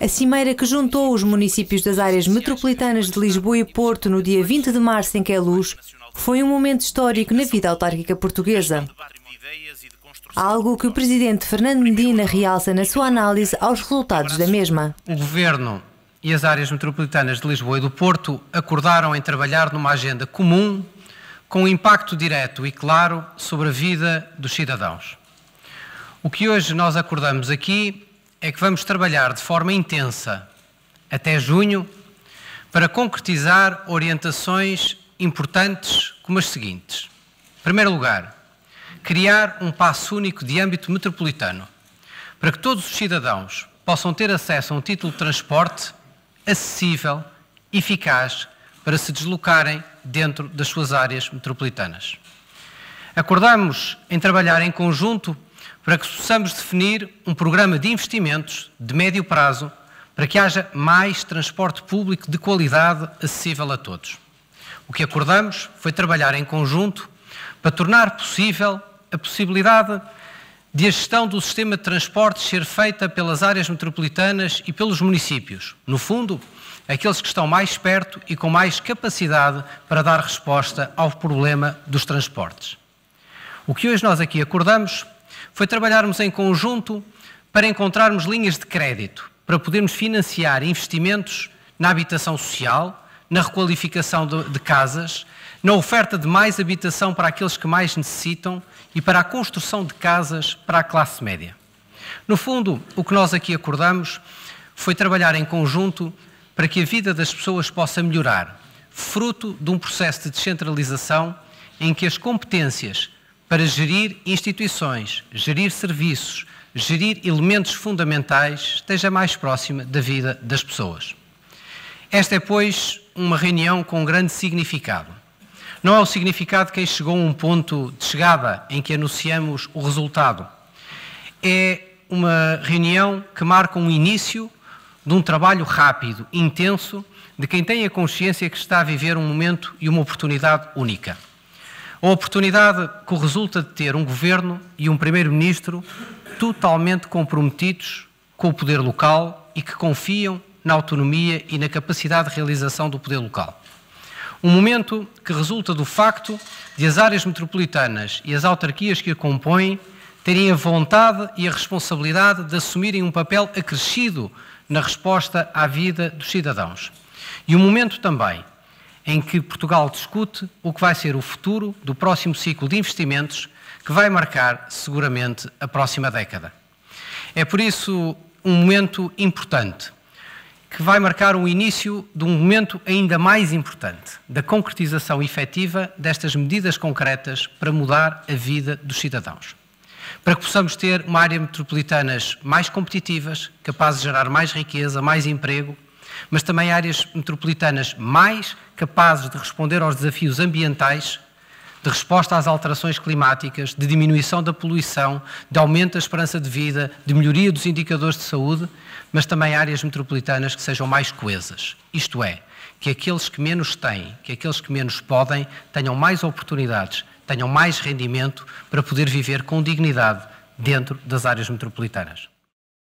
A cimeira que juntou os municípios das áreas metropolitanas de Lisboa e Porto no dia 20 de março em Queluz é foi um momento histórico na vida autárquica portuguesa. Algo que o presidente Fernando Medina realça na sua análise aos resultados da mesma. O governo e as áreas metropolitanas de Lisboa e do Porto acordaram em trabalhar numa agenda comum com um impacto direto e claro sobre a vida dos cidadãos. O que hoje nós acordamos aqui é que vamos trabalhar de forma intensa até junho para concretizar orientações importantes como as seguintes. Em primeiro lugar, criar um passo único de âmbito metropolitano para que todos os cidadãos possam ter acesso a um título de transporte acessível, eficaz, para se deslocarem dentro das suas áreas metropolitanas. Acordamos em trabalhar em conjunto para que possamos definir um programa de investimentos de médio prazo para que haja mais transporte público de qualidade acessível a todos. O que acordamos foi trabalhar em conjunto para tornar possível a possibilidade de a gestão do sistema de transportes ser feita pelas áreas metropolitanas e pelos municípios. No fundo, aqueles que estão mais perto e com mais capacidade para dar resposta ao problema dos transportes. O que hoje nós aqui acordamos foi trabalharmos em conjunto para encontrarmos linhas de crédito para podermos financiar investimentos na habitação social, na requalificação de, de casas, na oferta de mais habitação para aqueles que mais necessitam e para a construção de casas para a classe média. No fundo, o que nós aqui acordamos foi trabalhar em conjunto para que a vida das pessoas possa melhorar, fruto de um processo de descentralização em que as competências para gerir instituições, gerir serviços, gerir elementos fundamentais, esteja mais próxima da vida das pessoas. Esta é, pois, uma reunião com grande significado. Não é o significado de quem chegou a um ponto de chegada em que anunciamos o resultado. É uma reunião que marca um início de um trabalho rápido, intenso, de quem tem a consciência que está a viver um momento e uma oportunidade única. Uma oportunidade que resulta de ter um governo e um primeiro-ministro totalmente comprometidos com o poder local e que confiam na autonomia e na capacidade de realização do poder local. Um momento que resulta do facto de as áreas metropolitanas e as autarquias que a compõem terem a vontade e a responsabilidade de assumirem um papel acrescido na resposta à vida dos cidadãos. E um momento também em que Portugal discute o que vai ser o futuro do próximo ciclo de investimentos que vai marcar seguramente a próxima década. É por isso um momento importante, que vai marcar o início de um momento ainda mais importante, da concretização efetiva destas medidas concretas para mudar a vida dos cidadãos. Para que possamos ter uma área metropolitana mais competitivas, capazes de gerar mais riqueza, mais emprego mas também áreas metropolitanas mais capazes de responder aos desafios ambientais, de resposta às alterações climáticas, de diminuição da poluição, de aumento da esperança de vida, de melhoria dos indicadores de saúde, mas também áreas metropolitanas que sejam mais coesas. Isto é, que aqueles que menos têm, que aqueles que menos podem, tenham mais oportunidades, tenham mais rendimento para poder viver com dignidade dentro das áreas metropolitanas.